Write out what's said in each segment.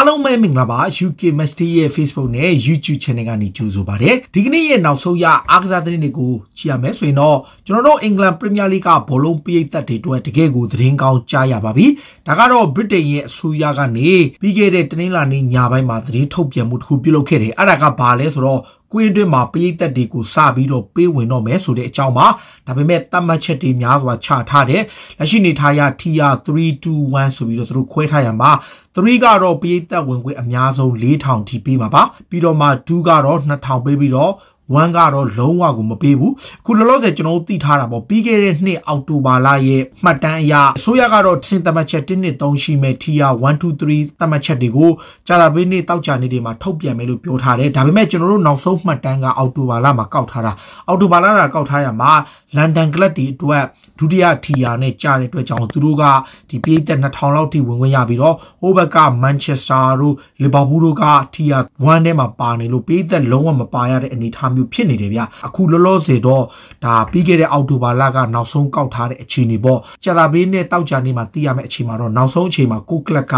အားလုံးပဲမင်္ဂလာပါ UK Mastery ရဲ့ Facebook နဲ့ YouTube Channel ကနေကြိုဆိုပါရစေဒီကနေ့ရဲ့နောက်ဆုံးရအားကစားသတင်းတွေကိုကြည့်ရမယ်ဆိုရင်တော့ကျွန်တော်တို့ England Premier League ကဘောလုံးပိတ်သက်တွေအတွက်တကယ်ကိုသတင်းကောင်းကြားရပါပြီဒါကတော့ Britain ရဲ့အဆိုအရကနေပြီးခဲ့တဲ့တနင်္လာနေ့ညပိုင်းမှာသတင်းထုတ်ပြန်မှုတစ်ခုပြုလုပ်ခဲ့တယ်အဲ့ဒါကဘာလဲဆိုတော့ကွင်းအတွင်းမှာပရိသတ်တွေကိုစပြီးတော့ပေးဝင်တော့မယ်ဆိုတဲ့အကြောင်းပါဒါပေမဲ့တတ်မှတ်ချက်တွေများစွာချထားတယ်လက်ရှိနေထားရ tier 321ဆိုပြီးတော့သူတို့ခွဲထားရမှာ3ကတော့ပရိသတ်ဝင်ခွင့်အများဆုံး4000ထိပေးမှာပါပြီးတော့မှ2ကတော့2000ပေးပြီးတော့1ကတော့လုံးဝကိုမပေးဘူးအခုလောလောဆယ်ကျွန်တော်တို့သိထားတာပေါ့ပြီးခဲ့တဲ့နှစ်အောက်တိုဘာလရဲ့မှတ်တမ်းအရအစိုးရကတော့စင်သတ်မှတ်ချက်1နှစ်3ရှိမဲ့ tier 1 2 3သတ်မှတ်ချက်တွေကိုကြာတာပေးနေ့တောက်ကြနေ့တွေမှာထုတ်ပြန်မယ်လို့ပြောထားတယ်ဒါပေမဲ့ကျွန်တော်တို့နောက်ဆုံးမှတ်တမ်းကအောက်တိုဘာလမှာကောက်ထားတာအောက်တိုဘာလကကောက်ထားရမှာလန်ဒန်ကလပ်တီအတွက်ဒုတိယ tier နဲ့ကြာတဲ့အတွက်ကြောင့်သူတို့ကဒီပြည့်သက်2000လောက်ထိဝင်ခွင့်ရပြီးတော့ဟိုဘက်ကမန်ချက်စတာတို့လီဗာပူးတို့က tier 1ထဲမှာပါနေလို့ပြည့်သက်လုံးဝမပါရတဲ့အနေအထားမျိုးဖြစ်နေတယ်ဗျအခုလောလောဆယ်တော့ဒါပြီးခဲ့တဲ့အောက်တိုဘာလကနောက်ဆုံးကောက်ထားတဲ့အခြေအနေပေါ့ကြာလာဘေးနဲ့တောက်ကြနေမှာသိရမယ့်အခြေမှာတော့နောက်ဆုံးအခြေမှာကိုကလပ်က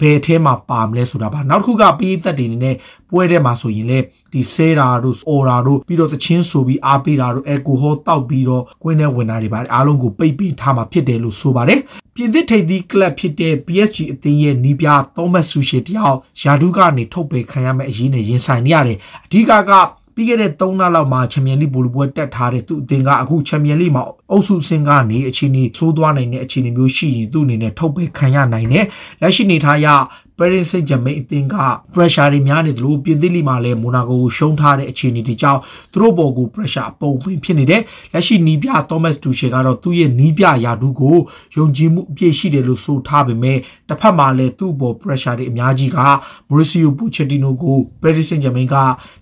ဘယ်ထဲမှာပါမလဲဆိုတာပါနောက်တစ်ခုကပြီးသက်တွေနေနဲ့ပွဲထဲမှာဆိုရင်လေဒီဆဲတာတို့အော်တာတို့ပြီးတော့သချင်းဆိုပြီးအားပေးတာတို့အယ်ကိုဟောတောက်ပြီးတော့ကွင်းထဲဝင်တာတွေပါတယ်အားလုံးကိုပိတ်ပင်ထားမှာဖြစ်တယ်လို့ဆိုပါတယ်ပြင်သစ်ထိပ်သီးကလပ်ဖြစ်တဲ့ PSG အသင်းရဲ့နီးပြသောမတ်ဆူရှေတယောက်ယာဒူးကနေထုတ်ပယ်ခံရမယ့်အရေးနဲ့ရင်ဆိုင်နေရတယ်အဓိကကပြီးခဲ့တဲ့3လလောက်မှာချန်ပီယံလိပိုလ်ပွဲတက်ထားတဲ့သူ့အသင်းကအခုချန်ပီယံလိမှာအုပ်စုစင်းကနေအခြေအနေဆိုးသွားနိုင်တဲ့အခြေအနေမျိုးရှိရင်သူ့အနေနဲ့ထုတ်ပယ်ခံရနိုင်တယ်လက်ရှိနေထားရပဲရစ်စိတ်ဂျမိန်အသင်းက pressure တွေများနေသလိုပြင်သစ်လီမှာလည်းမိုနာကိုကိုရှုံးထားတဲ့အခြေအနေဒီကြောင့်သူတို့ဘော်ကို pressure ပုံပင်ဖြစ်နေတယ်လက်ရှိနီးပြ Thomas Tuchel ကတော့သူ့ရဲ့နီးပြယာဒူးကိုယုံကြည်မှုအပြည့်ရှိတယ်လို့ဆိုထားပေမဲ့တစ်ဖက်မှာလည်းသူ့ဘော် pressure တွေအများကြီးက Mauricio Pochettino ကိုပဲရစ်စိတ်ဂျမိန်က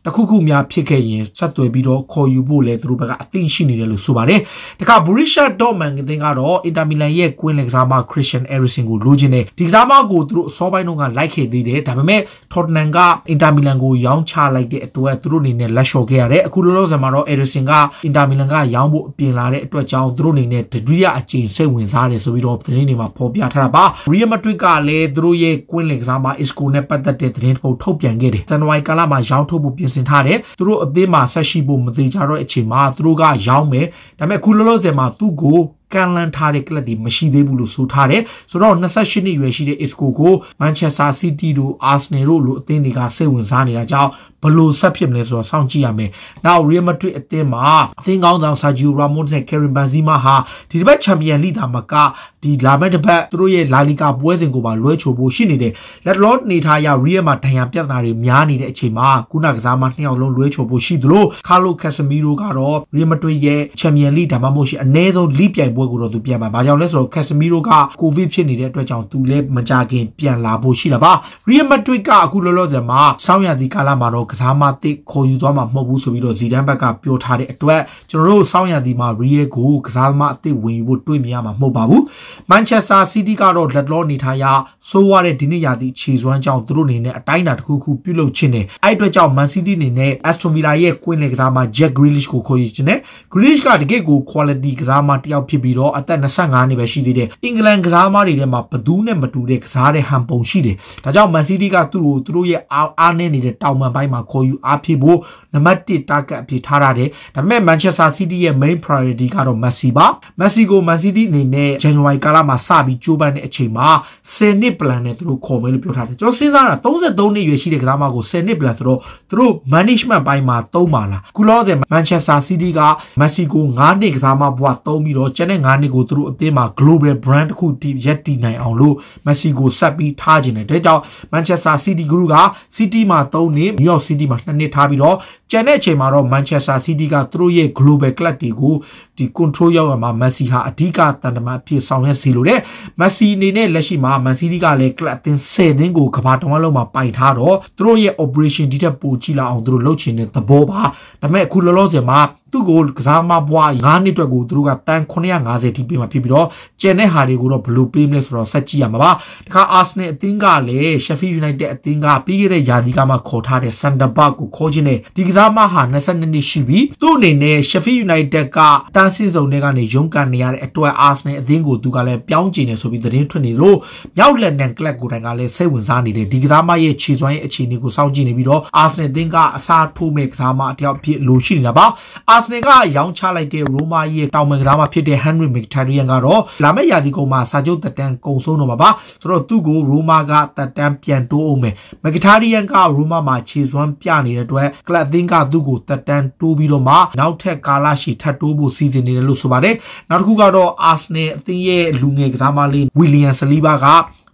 တခုခုများဖြစ်ခဲ့ရင်ဆက်သွယ်ပြီးတော့ခေါ်ယူဖို့လည်းသူတို့ဘက်ကအသိရှိနေတယ်လို့ဆိုပါတယ်တခါ Borussia Dortmund အသင်းကတော့ Inter Milan ရဲ့ Queen လက်ကစားမ Christian Eriksen ကိုလိုချင်တယ်ဒီကစားမကိုသူတို့အစောပိုင်းတော့ကလိုက်ခဲ့သေးတယ်ဒါပေမဲ့ Tottenham ကအင်တာမီလန်ကိုရောင်းချလိုက်တဲ့အတွက်သူတို့အနေနဲ့လက်လျှော်ခဲ့ရတယ်အခုလောလောဆယ်မှာတော့ Ederson ကအင်တာမီလန်ကရောင်းဖို့ပြင်လာတဲ့အတွက်ကြောင့်သူတို့အနေနဲ့ဒုတိယအကြိမ်စိတ်ဝင်စားတယ်ဆိုပြီးတော့သတင်းတွေမှာဖော်ပြထားတာပါ Real Madrid ကလည်းသူတို့ရဲ့ကွင်းလင်ကစားမ Isco နဲ့ပတ်သက်တဲ့သတင်းထုတ်ထုတ်ပြန်ခဲ့တယ်ဇန်နဝါရီကာလမှာရောင်းထုတ်ဖို့ပြင်ဆင်ထားတယ်သူတို့အသင်းမှာဆက်ရှိဖို့မသေးကြတော့အချိန်မှာသူတို့ကရောင်းမယ်ဒါပေမဲ့အခုလောလောဆယ်မှာသူ့ကိုကန်လန်ထားတဲ့ကလပ်တွေမရှိသေးဘူးလို့ဆိုထားတယ်ဆိုတော့28နှစ်အရွယ်ရှိတဲ့ Isco ကို Manchester City တို့ Arsenal တို့လိုအသင်းတွေကစိတ်ဝင်စားနေတာကြောင့်ဘလို့ဆက်ဖြစ်မလဲဆိုတော့စောင့်ကြည့်ရမယ်။နောက် Real Madrid အသင်းမှာအသင်းကောင်းဆောင် Sergio Ramos နဲ့ Karim Benzema ဟာဒီတစ်ပတ် Champions League တာမှာကဒီလာမယ့်တစ်ပတ်သူတို့ရဲ့ La Liga ပွဲစဉ်ကိုပါလွှဲချိုဖို့ရှိနေတယ်။လက်လော့နေထားရ Real မှာဒဏ်ရာပြဿနာတွေများနေတဲ့အချိန်မှာခုနကစားမနှစ်ယောက်လုံးလွှဲချိုဖို့ရှိသလို Carlo Casemiro ကတော့ Real Madrid ရဲ့ Champions League ဒါမှမဟုတ်ရှိအနည်းဆုံး League ပြိုင်ပွဲပွဲကိုတော့သူပြန်မှာဘာကြောင့်လဲဆိုတော့ကက်စမီရိုကကိုဗစ်ဖြစ်နေတဲ့အတွက်ကြောင့်သူလည်းမကြခင်ပြန်လာဖို့ရှိတာပါရီယယ်မက်ဒရစ်ကအခုလောလောဆယ်မှာဆောင်းရာသီကာလမှာတော့ကစားမသစ်ခေါ်ယူသွားမှာမဟုတ်ဘူးဆိုပြီးတော့ဇီဒန်ဘက်ကပြောထားတဲ့အတွက်ကျွန်တော်တို့ဆောင်းရာသီမှာရီယယ်ကိုကစားမအသစ်ဝင်ယူဖို့တွေးမြင်ရမှာမဟုတ်ပါဘူးမန်ချက်စတာစီးတီးကတော့လက်လောနေထားရဆိုးရတဲ့ဒီနေ့ရာသီခြေစွမ်းကြောင့်သူတို့အနေနဲ့အတိုင်းအတာတစ်ခုခုပြုလုပ်ချင်တယ်အဲ့အတွက်ကြောင့်မန်စီးတီးအနေနဲ့ Aston Villa ရဲ့ကွင်းလေကစားမ Jack Grealish ကိုခေါ်ယူချင်တယ် Grealish ကတကယ့်ကို quality ကစားမတစ်ယောက်ဖြစ်ပြီးပြီးတော့အသက်25နှစ်ပဲရှိသေးတယ်အင်္ဂလန်ကစားသမားတွေထဲမှာဘသူနဲ့မတူတဲ့ကစားတဲ့ဟန်ပုံရှိတယ်ဒါကြောင့်မန်စီးတီးကသူ့ကိုသူတို့ရဲ့အားအားနဲ့နေတဲ့တောင်ပံပိုင်းမှာခေါ်ယူအားဖြည့်ဖို့နံပါတ်1တာဂက်အဖြစ်ထားထားတယ်ဒါပေမဲ့မန်ချက်စတာစီးတီးရဲ့ main priority ကတော့မက်ဆီပါမက်ဆီကိုမန်စီးတီးအနေနဲ့ January ကာလမှာစပြီးကြိုးပမ်းတဲ့အချိန်မှာ10နှစ် plan နဲ့သူတို့ခေါ်မယ်လို့ပြောထားတယ်ကျွန်တော်စဉ်းစားတာ33နှစ်ရွယ်ရှိတဲ့ကစားသမားကို10နှစ် plan ဆိုတော့သူတို့ management ပိုင်းမှာသုံးပါလားကုလောတဲ့ Manchester City ကမက်ဆီကို9နှစ်ကစားသမားဘဝသုံးပြီးတော့ကျန်တဲ့၅နှစ်ကိုသူတို့အသင်းမှာ global brand တစ်ခုတည်ရက်တည်နိုင်အောင်လို့ Messi ကိုဆက်ပြီးထားခြင်းတဲ့ဒါကြောင့် Manchester City Group က City မှာ၃နှစ် New York City မှာ၂နှစ်ထားပြီးတော့ကျန်တဲ့အချိန်မှာတော့ Manchester City ကသူတို့ရဲ့ global club တွေကိုဒီ control ရောက်ရမှာ Messi ဟာအဓိကတန်တမာဖြစ်ဆောင်ရွက်စီလို့တဲ့ Messi အနေနဲ့လက်ရှိမှာ Man City ကလည်း club အသင်း10သင်းကိုကမ္ဘာတစ်ဝန်းလုံးမှာပိုင်ထားတော့သူတို့ရဲ့ operation ဒီထက်ပိုကြီးလာအောင်သူတို့လုပ်ချင်တဲ့သဘောပါဒါပေမဲ့အခုလောလောဆယ်မှာသူ့ကိုကစားမပွား9နှစ်အတွက်ကိုသူတို့ကတန်950ထိပေးမှဖြစ်ပြီးတော့ကျန်တဲ့ဟာတွေကိုတော့ဘယ်လိုပေးမလဲဆိုတော့ဆက်ကြည့်ရမှာပါတခါအာဆင်နယ်အသင်းကလည်း Sheffield United အသင်းကပြီးခဲ့တဲ့ရာသီကမှခေါ်ထားတဲ့ Sandberg ကိုခေါ်ခြင်းနဲ့ဒီကစားဒါမဟာ22နှစ်ရှိပြီသူ့အနေနဲ့ Sheffield United ကတန်းစီစုံတွေကနေရုန်းကန်နေရတဲ့အတွက် Arsenal အသင်းကိုသူကလည်းပြောင်းကျင်နေဆိုပြီးသတင်းထွက်နေလို့မြောက်လက်နန်ကလပ်ကိုတိုင်ကလည်းစိတ်ဝင်စားနေတယ်ဒီကစားမရဲ့ခြေစွမ်းရဲ့အခြေအနေကိုစောင့်ကြည့်နေပြီးတော့ Arsenal အသင်းကအစားထိုးမဲ့ကစားမအတယောက်ဖြစ်လို့ရှိနေတာပါ Arsenal ကရောင်းချလိုက်တဲ့ Roma ရဲ့တောင်ပံကစားမဖြစ်တဲ့ Henry Mkhitaryan ကတော့လာမယ့်ရာသီကုန်မှာစာချုပ်သက်တမ်းကုန်ဆုံးတော့မှာပါဆိုတော့သူ့ကို Roma ကသက်တမ်းပြန်တိုးအောင်မယ် Mkhitaryan က Roma မှာခြေစွမ်းပြနေတဲ့အတွက်ကလပ်အသင်းကကသူ့ကိုတက်တန်းတိုးပြီးတော့မှနောက်ထပ်ကာလရှည်ထပ်တိုးဖို့စီစဉ်နေတယ်လို့ဆိုပါတယ်နောက်တစ်ခုကတော့အာဆင်နယ်အသင်းရဲ့လူငယ်ကစားမလေးဝီလီယမ်ဆလီဘာက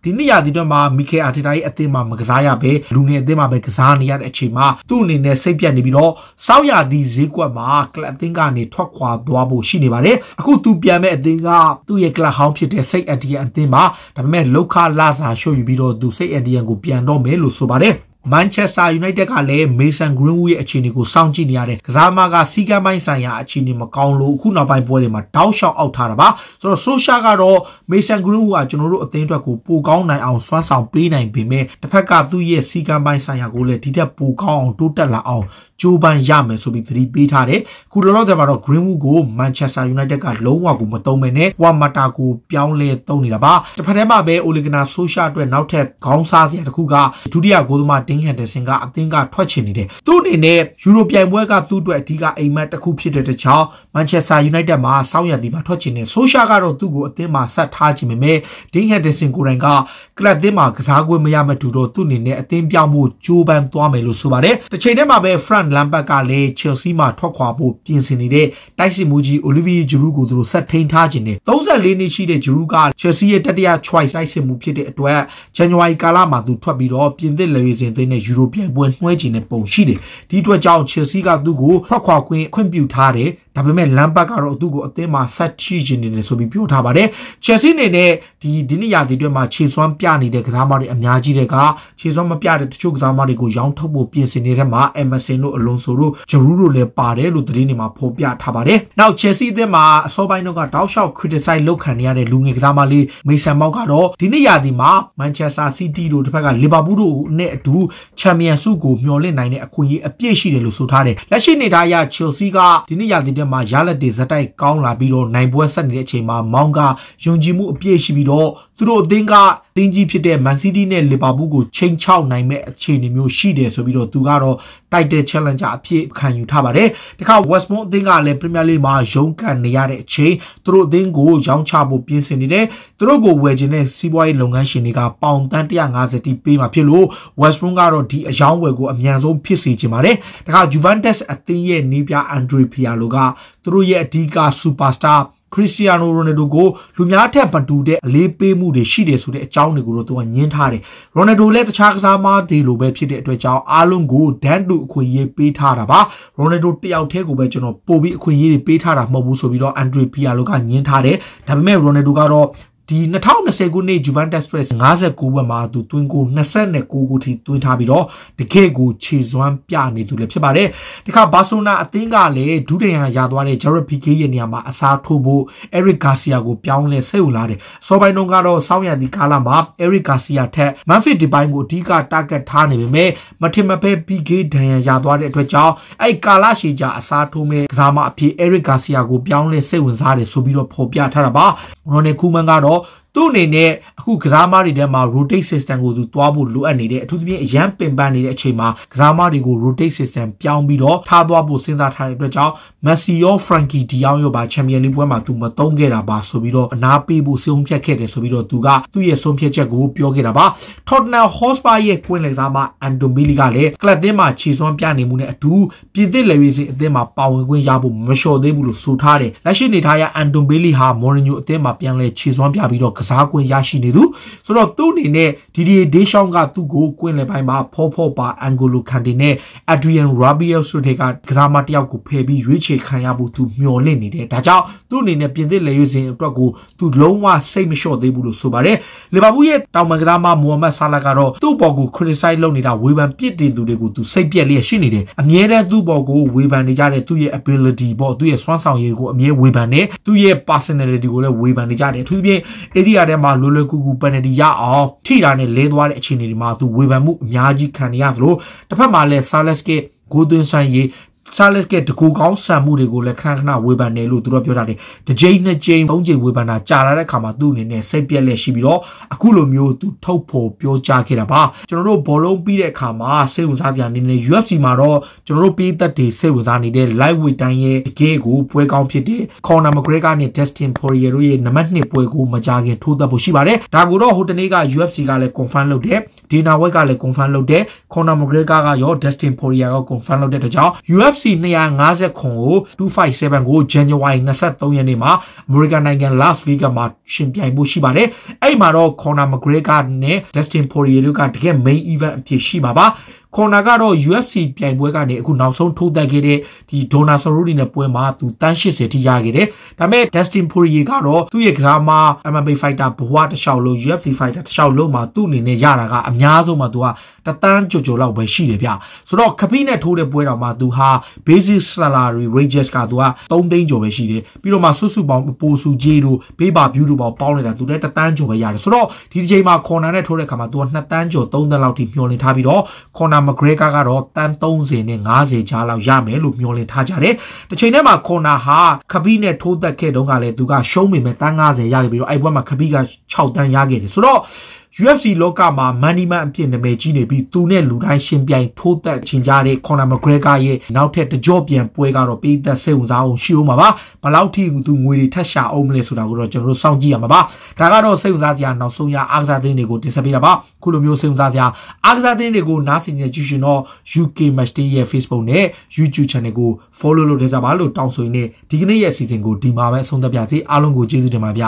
ဒီနေ့ရာသီတွင်းမှာမီခဲအာတီတာရဲ့အသင်းမှာမကစားရပဲလူငယ်အသင်းမှာပဲကစားနေရတဲ့အချိန်မှာသူ့အနေနဲ့စိတ်ပြတ်နေပြီးတော့စောက်ရသည့်ဈေးကွက်မှာကလပ်အသင်းကနေထွက်ခွာသွားဖို့ရှိနေပါတယ်အခုသူပြန်မဲ့အသင်းကသူ့ရဲ့ကလပ်ဟောင်းဖြစ်တဲ့စိတ်အတီယန်အသင်းမှာဒါပေမဲ့လောက်ခလာစာရှုပ်ယူပြီးတော့သူစိတ်အတီယန်ကိုပြန်တော့မယ်လို့ဆိုပါတယ်မန်ချက်စတာယူနိုက်တက်ကလည်းမေဆန်ဂရင်းဝူးရဲ့အခြေအနေကိုစောင့်ကြည့်နေရတယ်ကစားမကစီကံပိုင်းဆိုင်ရာအခြေအနေမကောင်းလို့အခုနောက်ပိုင်းပွဲတွေမှာတောက်လျှောက်အောက်ထားတာပါဆိုတော့ဆိုရှာကတော့မေဆန်ဂရင်းဝူးကကျွန်တော်တို့အသင်းအတွက်ကိုပိုကောင်းနိုင်အောင်စွမ်းဆောင်ပေးနိုင်ပေမဲ့တစ်ဖက်ကသူ့ရဲ့စီကံပိုင်းဆိုင်ရာကိုလည်းဒီထက်ပိုကောင်းအောင်တိုးတက်လာအောင်ကြိုးပမ်းရမယ်ဆိုပြီးသတိပေးထားတယ်။ခုလောလောဆယ်မှာတော့ Greenwood ကို Manchester United ကလုံးဝကိုမသုံးဘဲနဲ့ Wamata ကိုပြောင်းလဲသုံးနေတာပါ။တစ်ဖက်ထဲမှာပဲ Ole Gunnar Solskjaer အတွက်နောက်ထပ်ခေါင်းစားစရာတစ်ခုကဒုတိယဂိုးသမား Dean Henderson ကအသင်းကထွက်ချင်နေတယ်။သူ့အနေနဲ့ Euro ပြိုင်ပွဲကသူ့အတွက်အဓိကအိမ်မက်တစ်ခုဖြစ်တဲ့တခြား Manchester United မှာစောင့်ရသည်မှာထွက်ချင်နေ Solskjaer ကတော့သူ့ကိုအသင်းမှာဆက်ထားခြင်းပဲ။ Dean Henderson ကိုယ်တိုင်ကကလပ်သင်းမှာကစားကွင်းမရမတူတော့သူ့အနေနဲ့အသင်းပြောင်းဖို့ကြိုးပမ်းသွားမယ်လို့ဆိုပါတယ်။တစ်ချိန်တည်းမှာပဲ Frank န်လမ်ပတ်ကလည်းချယ်ဆီမှာထွက်ခွာဖို့ပြင်ဆင်နေတဲ့တိုက်စစ်မှုကြီးအိုလီဗီဂျူရူကိုသူတို့ဆက်ထိန်ထားခြင်းနဲ့34နှစ်ရှိတဲ့ဂျူရူကချယ်ဆီရဲ့တတိယ choice တိုက်စစ်မှုဖြစ်တဲ့အတွက်ဇန်နဝါရီကာလမှာသူထွက်ပြီးတော့ပြင်သစ်လေယာဉ်စဉ်သိန်းနဲ့ယူရိုပြိုင်ပွဲနှွှဲခြင်းနဲ့ပုံရှိတယ်ဒီအတွက်ကြောင့်ချယ်ဆီကသူ့ကိုထွက်ခွာခွင့်ခွင့်ပြုထားတယ်ဒါပေမဲ့လမ်ပတ်ကတော့သူ့ကိုအသင်းမှာဆက်ချီချင်နေတယ်ဆိုပြီးပြောထားပါတယ်။ချယ်ဆီအနေနဲ့ဒီဒီနေ့ရာသီအတွက်မှာခြေစွမ်းပြနေတဲ့ကစားသမားတွေအများကြီးတဲ့ကခြေစွမ်းမပြတဲ့တချို့ကစားသမားတွေကိုရောင်းထုတ်ဖို့ပြင်ဆင်နေတဲ့မှာအမ်မဆင်တို့အလွန်ဆိုတို့ဂျရူးတို့လည်းပါတယ်လို့သတင်းတွေမှာဖော်ပြထားပါတယ်။နောက်ချယ်ဆီအသင်းမှာအစောပိုင်းတော့ကတောက်လျှောက် criticize လုပ်ခံနေရတဲ့လူငယ်ကစားသမားလေးမေဆန်မောက်ကတော့ဒီနေ့ရာသီမှာ Manchester City တို့တစ်ဖက်ကလီဗာပူးတို့နဲ့အတူချန်ပီယံစုကိုမျှော်လင့်နိုင်တဲ့အခွင့်အရေးအပြည့်ရှိတယ်လို့ဆိုထားတယ်။လက်ရှိနေသားအရ Chelsea ကဒီနေ့ရာသီတဲ့က်မှာရလဒ်တွေဇက်တိုက်ကောင်းလာပြီးတော့နိုင်ပွဲဆက်နေတဲ့အချိန်မှာမောင်ကယုံကြည်မှုအပြည့်ရှိပြီးတော့သူတို့အသင်းကအသင်းကြီးဖြစ်တဲ့ Man City နဲ့ Liverpool ကိုချိန်ချောက်နိုင်မဲ့အခြေအနေမျိုးရှိတယ်ဆိုပြီးတော့သူကတော့ Title Challenger အဖြစ်ခံယူထားပါတယ်။ဒီခါ West Brom အသင်းကလည်း Premier League မှာရုန်းကန်နေရတဲ့အချိန်သူတို့အသင်းကိုရောင်းချဖို့ပြင်ဆင်နေတယ်။သူတို့ကိုဝယ်ခြင်းနဲ့စီးပွားရေးလုပ်ငန်းရှင်တွေကပေါင်တန်း150တိပေးမှာဖြစ်လို့ West Brom ကတော့ဒီအယောင်းဝယ်ကိုအမြန်ဆုံးဖြစ်စေချင်ပါတယ်။ဒီခါ Juventus အသင်းရဲ့နေပြ Andre Pirlo ကသူတို့ရဲ့အဓိက Superstar ခရစ္စတီယာနိုရိုနယ်ဒိုကိုလူများထက်မတူတဲ့အလေးပေးမှုတွေရှိတယ်ဆိုတဲ့အကြောင်းတွေကိုတော့သူကညင်းထားတယ်။ရိုနယ်ဒိုလည်းတခြားကစားသမားတွေလိုပဲဖြစ်တဲ့အတွက်ကြောင့်အားလုံးကိုဒန်တူအခွင့်အရေးပေးထားတာပါ။ရိုနယ်ဒိုတယောက်တည်းကိုပဲကျွန်တော်ပို့ပြီးအခွင့်အရေးတွေပေးထားတာမဟုတ်ဘူးဆိုပြီးတော့အန်ဒရီပီယာလိုကညင်းထားတယ်။ဒါပေမဲ့ရိုနယ်ဒိုကတော့ဒီ2020ခုနှစ် Juventus Press 59ပွဲမှာသူတွင်းကို29ကိုထိတွင်းထားပြီးတော့တကယ့်ကိုခြေစွမ်းပြနေသူလည်းဖြစ်ပါတယ်။ဒီခါဘာဆိုနာအသင်းကလည်းဒုတိယရာသွားတဲ့ Gerard Piqué ရဲ့နေရာမှာအစားထိုးဖို့ Eric Garcia ကိုပြောင်းလဲစိတ်ဝင်လာတယ်။စောပိုင်းတုန်းကတော့စောင်းရံဒီကာလာမှာ Eric Garcia ထက် Memphis Depay ကိုအဓိက target ထားနေပေမဲ့မထင်မဖဲ Piqué ဒဏ်ရာရသွားတဲ့အတွက်ကြောင့်အဲ့ကာလာရှည်ကြအစားထိုးမဲ့ကစားမအဖြစ် Eric Garcia ကိုပြောင်းလဲစိတ်ဝင်စားတယ်ဆိုပြီးတော့ဖော်ပြထားတာပါ။ Ronald Koeman ကတော့とသူ့အနေနဲ့အခုကစားမတွေထဲမှာ rotate system ကိုသူတွားဖို့လိုအပ်နေတယ်အထူးသဖြင့်အရန်ပင်ပန်းနေတဲ့အချိန်မှာကစားမတွေကို rotate system ပြောင်းပြီးတော့ထားသွားဖို့စဉ်းစားထားတဲ့အတွက်ကြောင့် Messi ရော Frankie De Jong ရောပါ Champions League ပွဲမှာသူမတုံးခဲ့တာပါဆိုပြီးတော့အနာပေးဖို့ဆုံးဖြတ်ခဲ့တယ်ဆိုပြီးတော့သူကသူ့ရဲ့ဆုံးဖြတ်ချက်ကိုပြောခဲ့တာပါ Tottenham Hotspur ရဲ့ကွင်းလယ်ကစားမ Antonbili ကလည်းကလပ်သင်းမှာခြေစွမ်းပြနေမှုနဲ့အတူပြည်သစ်လယ်ဝေးစင်အသင်းမှာပါဝင်ခွင့်ရဖို့မလျှော်သေးဘူးလို့ဆိုထားတယ်လက်ရှိနေထားရ Antonbili ဟာ Mourinho အသင်းမှာပြန်လည်ခြေစွမ်းပြပြီးတော့ကစားခွင့်ရရှိနေသူဆိုတော့သူ့အနေနဲ့ Didier Deschamps ကသူ့ကိုကွင်းလယ်ပိုင်းမှာဖောဖောပါ Angolo Kante နဲ့ Adrian Rabiot ဆိုတဲ့ကကစားမတစ်ယောက်ကိုဖယ်ပြီးရွေးချယ်ခံရဖို့သူမျှော်လင့်နေတယ်ဒါကြောင့်သူ့အနေနဲ့ပြင်သစ်လယ်ရွေးစဉ်အတွက်ကိုသူလုံးဝစိတ်မလျှော့သေးဘူးလို့ဆိုပါတယ်လီဗာပူးရဲ့တောင်ပန်ကစားမမိုဟာမက်ဆာလာကတော့သူ့ဘော်ကို criticize လုပ်နေတာဝေဖန်ပြစ်တင်သူတွေကိုသူစိတ်ပြက်လျက်ရှိနေတယ်အမြဲတမ်းသူ့ဘော်ကိုဝေဖန်နေကြတဲ့သူ့ရဲ့ ability ပေါ့သူ့ရဲ့စွမ်းဆောင်ရည်ကိုအမြဲဝေဖန်နေသူ့ရဲ့ personality ကိုလည်းဝေဖန်နေကြတယ်အထူးသဖြင့် area ရာထဲမှာလွယ်လွယ်ကူကူပယ်နယ်တီရအောင်ထိတာနဲ့လဲသွားတဲ့အခြေအနေတွေမှာသူဝေဖန်မှုအများကြီးခံနေရသလိုတစ်ဖက်မှာလည်း Salescape ကိုသွင်းဆိုင်ရေးဆာလက်စ်ကတကူကောင်းဆန်မှုတွေကိုလည်းခဏခဏဝေဖန်တယ်လို့သူတို့ပြောကြတယ်။တစ်ကြိမ်နှစ်ကြိမ်သုံးကြိမ်ဝေဖန်တာကြာလာတဲ့အခါမှာသူ့အနေနဲ့စိတ်ပြက်လက်ရှိပြီးတော့အခုလိုမျိုးသူထုတ်ဖို့ပြောကြားခဲ့တာပါ။ကျွန်တော်တို့ဘောလုံးပြီးတဲ့အခါမှာစိတ်ဝင်စားစရာအနေနဲ့ UFC မှာတော့ကျွန်တော်တို့ပြည်သက်တွေစိတ်ဝင်စားနေတဲ့ lightweight တိုင်းရဲ့အကြီးကိုပွဲကောင်းဖြစ်တဲ့ Conor McGregor နဲ့ Dustin Poirier တို့ရဲ့နံပါတ်1ပွဲကိုမကြာခင်ထိုးသက်ဖို့ရှိပါတယ်။ဒါကိုတော့ဟိုတနေ့က UFC ကလည်း confirm လုပ်တယ်။ Dana White ကလည်း confirm လုပ်တယ်။ Conor McGregor ကရော Dustin Poirier က confirm လုပ်တဲ့အတွက်ကြောင့် UFC FC 250ခွန်ကို257ကို January 23ရက်နေ့မှာ American နိုင်ငံ Las Vegas မှာရှင်ပြိုင်ဖို့ရှိပါတယ်။အဲ့မှာတော့ Conor McGregor နဲ့ Dustin Poirier တို့ကတကယ် main event အဖြစ်ရှိမှာပါ။ Conor ကတော့ UFC ပြိုင်ပွဲကနေအခုနောက်ဆုံးထိုးတက်ခဲ့တဲ့ဒီ Dona Cerrone နဲ့ပွဲမှာသူတန်း80ထိရခဲ့တယ်။ဒါပေမဲ့ Dustin Poirier ကတော့သူ့ရဲ့ကစားမ MMA fighter ဘဝတစ်လျှောက်လုံး UFC fighter တစ်လျှောက်လုံးမှာသူ့အနေနဲ့ရတာကအများဆုံးမှာသူကတသန်းကျော်ကျော်လောက်ပဲရှိတယ်ဗျဆိုတော့ခပိနဲ့ထိုးတဲ့ပွဲတော်မှာသူဟာ basic salary wages ကသူက3သိန်းကျော်ပဲရှိတယ်ပြီးတော့မှစုစုပေါင်းပိုစုကြီးတို့ pay per view တို့ပေါင်းပေါင်းနေတာသူလည်းတသန်းကျော်ပဲရတယ်ဆိုတော့ဒီဒီချိန်မှာ corner နဲ့ထိုးတဲ့ခါမှာသူက2သန်းကျော်3သန်းလောက်ထိမျောလင့်ထားပြီးတော့ corner mcgregor ကတော့တန်း30နဲ့50ကြားလောက်ရမယ်လို့မျောလင့်ထားကြတယ်ဒီချိန်ထဲမှာ corner ဟာခပိနဲ့ထိုးသက်ခဲ့တုန်းကလည်းသူကရှုံးပေမဲ့တန်း90ရခဲ့ပြီးတော့အဲ့ဘက်မှာခပိက6တန်းရခဲ့တယ်ဆိုတော့ UFC လောကမှာမန်နီမန်အဖြစ်နာမည်ကြီးနေပြီးသူနဲ့လူတိုင်းရှင်ပြိုင်ထိုးသက်ချင်ကြတဲ့ Conor McGregor ရဲ့နောက်ထပ်တကြော့ပြန်ပွဲကတော့ပေးသက်စိတ်ဝင်စားအောင်ရှိအောင်ပါပါဘလောက်ထိသူငွေတွေထက်ရှာအောင်မလဲဆိုတာကိုတော့ကျွန်တော်တို့စောင့်ကြည့်ရမှာပါဒါကတော့စိတ်ဝင်စားစရာနောက်ဆုံးရအားကစားသတင်းတွေကိုတင်ဆက်ပေးတာပါခုလိုမျိုးစိတ်ဝင်စားစရာအားကစားသတင်းတွေကိုနားဆင်နေကြည့်ရှင်တော့ UK Match Day ရဲ့ Facebook နဲ့ YouTube Channel ကို Follow လုပ်ကြပါလို့တောင်းဆိုရင်းနဲ့ဒီကနေ့ရဲ့အစီအစဉ်ကိုဒီမှာပဲဆုံးသတ်ပါစေအားလုံးကိုကျေးဇူးတင်ပါဗျ